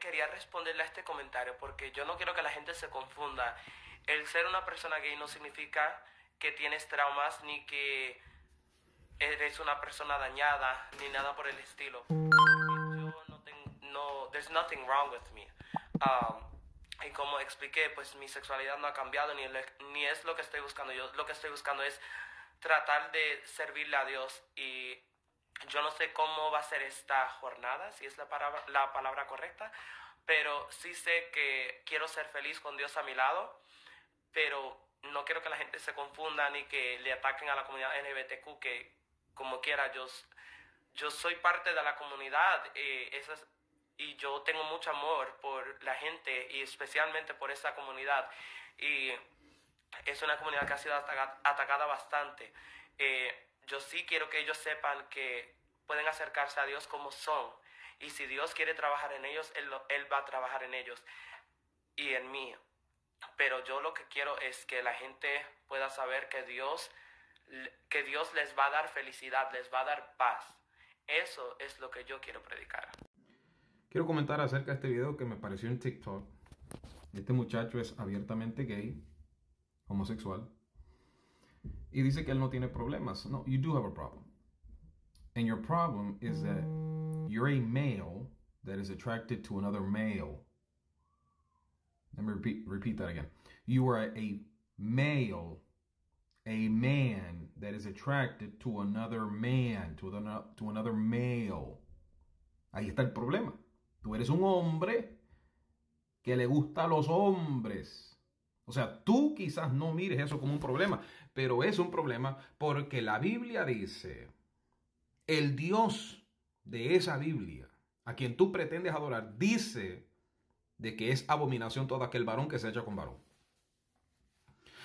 quería responderle a este comentario porque yo no quiero que la gente se confunda. El ser una persona gay no significa que tienes traumas ni que eres una persona dañada ni nada por el estilo. no there's nothing wrong with me. Um, y como expliqué, pues mi sexualidad no ha cambiado ni, ni es lo que estoy buscando. Yo lo que estoy buscando es tratar de servirle a Dios y yo no sé cómo va a ser esta jornada, si es la palabra, la palabra correcta, pero sí sé que quiero ser feliz con Dios a mi lado, pero no quiero que la gente se confunda ni que le ataquen a la comunidad LGBTQ, que como quiera, yo, yo soy parte de la comunidad eh, esas, y yo tengo mucho amor por la gente y especialmente por esa comunidad. Y es una comunidad que ha sido atacada, atacada bastante. Eh, yo sí quiero que ellos sepan que pueden acercarse a Dios como son. Y si Dios quiere trabajar en ellos, Él, va a trabajar en ellos y en mí. Pero yo lo que quiero es que la gente pueda saber que Dios, que Dios les va a dar felicidad, les va a dar paz. Eso es lo que yo quiero predicar. Quiero comentar acerca de este video que me pareció en TikTok. Este muchacho es abiertamente gay, homosexual, Y dice que él no tiene problemas. No, you do have a problem. And your problem is that you're a male that is attracted to another male. Let me repeat, repeat that again. You are a male, a man that is attracted to another man, to, the, to another male. Ahí está el problema. Tú eres un hombre que le gusta a los hombres. O sea, tú quizás no mires eso como un problema, pero es un problema porque la Biblia dice, el Dios de esa Biblia, a quien tú pretendes adorar, dice de que es abominación todo aquel varón que se echa con varón.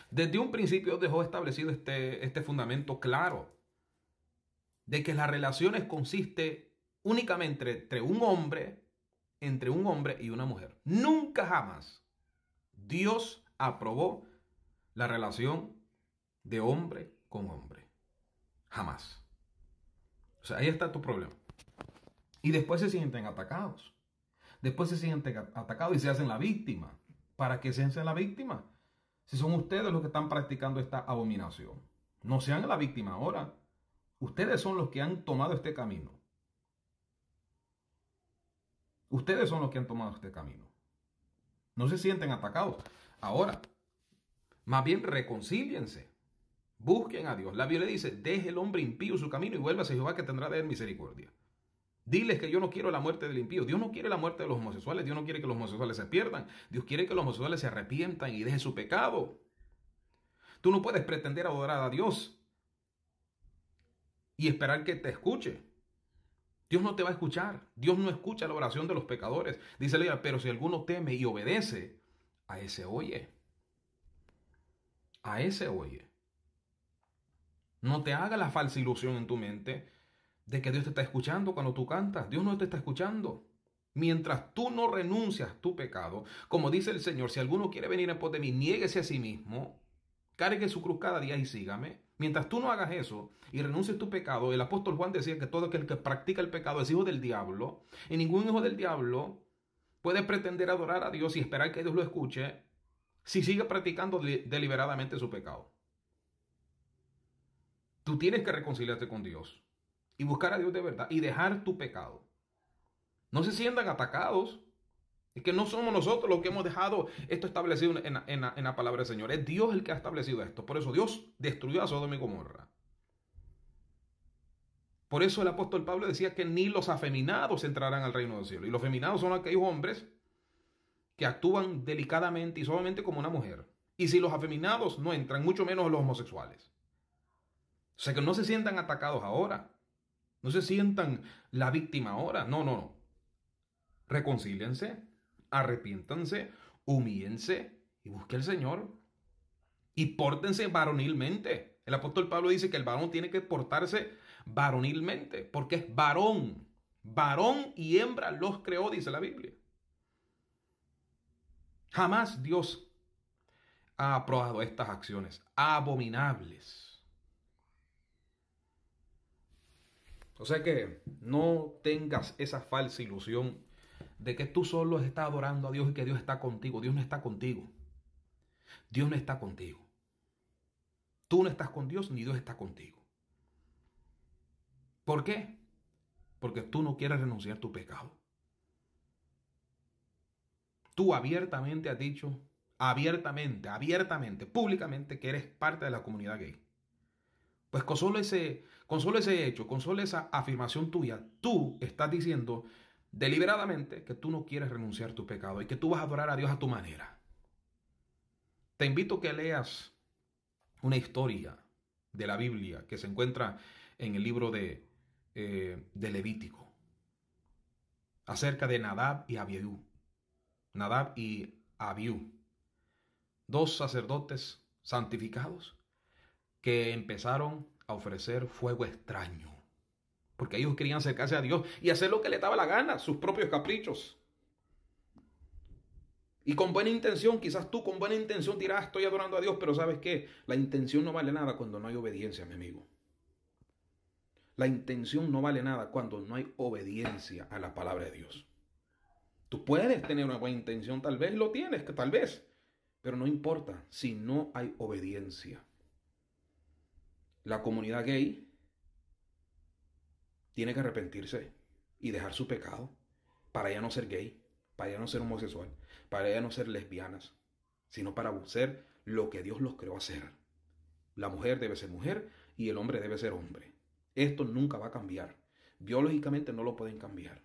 Desde un principio dejó establecido este, este fundamento claro de que las relaciones consiste únicamente entre un hombre, entre un hombre y una mujer. Nunca jamás Dios aprobó la relación de hombre con hombre. Jamás. O sea, ahí está tu problema. Y después se sienten atacados. Después se sienten atacados y se hacen la víctima. ¿Para qué se hacen la víctima? Si son ustedes los que están practicando esta abominación. No sean la víctima ahora. Ustedes son los que han tomado este camino. Ustedes son los que han tomado este camino. No se sienten atacados ahora. Más bien reconcíliense. Busquen a Dios. La Biblia dice, deje el hombre impío su camino y vuelva, a Jehová que tendrá de él misericordia. Diles que yo no quiero la muerte del impío. Dios no quiere la muerte de los homosexuales. Dios no quiere que los homosexuales se pierdan. Dios quiere que los homosexuales se arrepientan y dejen su pecado. Tú no puedes pretender adorar a Dios y esperar que te escuche. Dios no te va a escuchar. Dios no escucha la oración de los pecadores. Dice la pero si alguno teme y obedece, a ese oye. A ese oye. No te haga la falsa ilusión en tu mente de que Dios te está escuchando cuando tú cantas. Dios no te está escuchando. Mientras tú no renuncias tu pecado, como dice el Señor, si alguno quiere venir en pos de mí, niéguese a sí mismo, cargue su cruz cada día y sígame. Mientras tú no hagas eso y renuncies tu pecado, el apóstol Juan decía que todo aquel que practica el pecado es hijo del diablo, y ningún hijo del diablo puede pretender adorar a Dios y esperar que Dios lo escuche si sigue practicando deliberadamente su pecado. Tú tienes que reconciliarte con Dios y buscar a Dios de verdad y dejar tu pecado. No se sientan atacados. Es que no somos nosotros los que hemos dejado esto establecido en, la, palabra del Señor. Es Dios el que ha establecido esto. Por eso Dios destruyó a Sodoma y Gomorra. Por eso el apóstol Pablo decía que ni los afeminados entrarán al reino del cielo. Y los afeminados son aquellos hombres que actúan delicadamente y suavemente como una mujer. Y si los afeminados no entran, mucho menos los homosexuales. O sea que no se sientan atacados ahora. No se sientan la víctima ahora. No, no, no. Reconcíliense, arrepiéntanse, humíense y busquen al Señor. Y pórtense varonilmente. El apóstol Pablo dice que el varón tiene que portarse varonilmente, porque es varón. Varón y hembra los creó, dice la Biblia. Jamás Dios ha aprobado estas acciones abominables. O sea que no tengas esa falsa ilusión de que tú solo estás adorando a Dios y que Dios está contigo. Dios no está contigo. Dios no está contigo. Tú no estás con Dios ni Dios está contigo. ¿Por qué? Porque tú no quieres renunciar a tu pecado. Tú abiertamente has dicho, abiertamente, abiertamente, públicamente que eres parte de la comunidad gay. Pues con solo ese, ese hecho, con solo esa afirmación tuya, tú estás diciendo deliberadamente que tú no quieres renunciar a tu pecado y que tú vas a adorar a Dios a tu manera. Te invito a que leas una historia de la Biblia que se encuentra en el libro de, eh, Levítico acerca de Nadab y Abiú. Nadab y Abiú, dos sacerdotes santificados que empezaron a ofrecer fuego extraño, porque ellos querían acercarse a Dios y hacer lo que le daba la gana, sus propios caprichos. Y con buena intención, quizás tú con buena intención dirás, ah, estoy adorando a Dios, pero sabes qué, la intención no vale nada cuando no hay obediencia, mi amigo. La intención no vale nada cuando no hay obediencia a la palabra de Dios. Tú puedes tener una buena intención, tal vez lo tienes, que tal vez, pero no importa si no hay obediencia. La comunidad gay tiene que arrepentirse y dejar su pecado para ya no ser gay para ya no ser homosexual, para ya no ser lesbianas, sino para ser lo que Dios los creó a ser. La mujer debe ser mujer y el hombre debe ser hombre. Esto nunca va a cambiar. Biológicamente no lo pueden cambiar.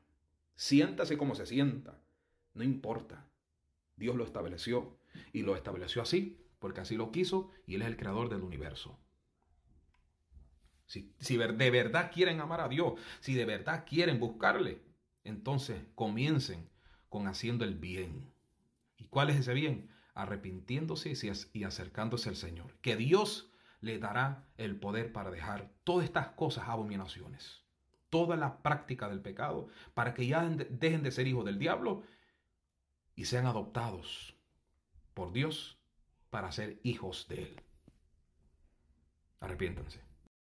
Siéntase como se sienta. No importa. Dios lo estableció y lo estableció así porque así lo quiso y Él es el creador del universo. Si, si, de verdad quieren amar a Dios, si de verdad quieren buscarle, entonces comiencen con haciendo el bien. ¿Y cuál es ese bien? Arrepintiéndose y acercándose al Señor. Que Dios le dará el poder para dejar todas estas cosas abominaciones, toda la práctica del pecado, para que ya dejen de ser hijos del diablo y sean adoptados por Dios para ser hijos de Él. Arrepiéntanse.